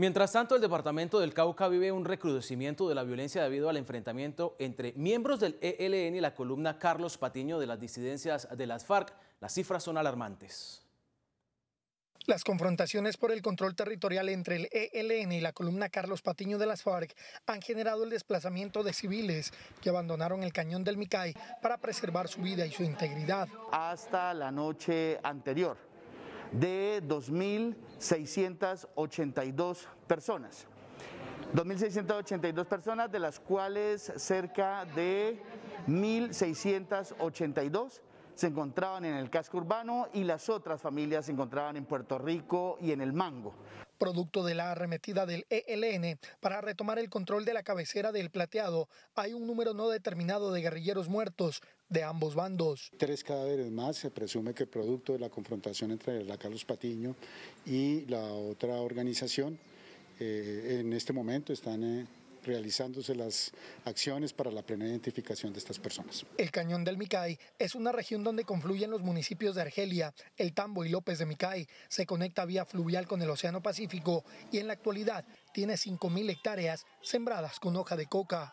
Mientras tanto, el departamento del Cauca vive un recrudecimiento de la violencia debido al enfrentamiento entre miembros del ELN y la columna Carlos Patiño de las disidencias de las FARC. Las cifras son alarmantes. Las confrontaciones por el control territorial entre el ELN y la columna Carlos Patiño de las FARC han generado el desplazamiento de civiles que abandonaron el cañón del Micay para preservar su vida y su integridad. Hasta la noche anterior, de 2.682 personas. 2.682 personas, de las cuales cerca de 1.682 se encontraban en el casco urbano y las otras familias se encontraban en Puerto Rico y en el Mango. Producto de la arremetida del ELN para retomar el control de la cabecera del plateado, hay un número no determinado de guerrilleros muertos de ambos bandos. Tres cadáveres más, se presume que producto de la confrontación entre la Carlos Patiño y la otra organización. Eh, en este momento están... en. Eh, realizándose las acciones para la plena identificación de estas personas. El Cañón del Micay es una región donde confluyen los municipios de Argelia, El Tambo y López de Micay. Se conecta vía fluvial con el Océano Pacífico y en la actualidad tiene 5.000 hectáreas sembradas con hoja de coca.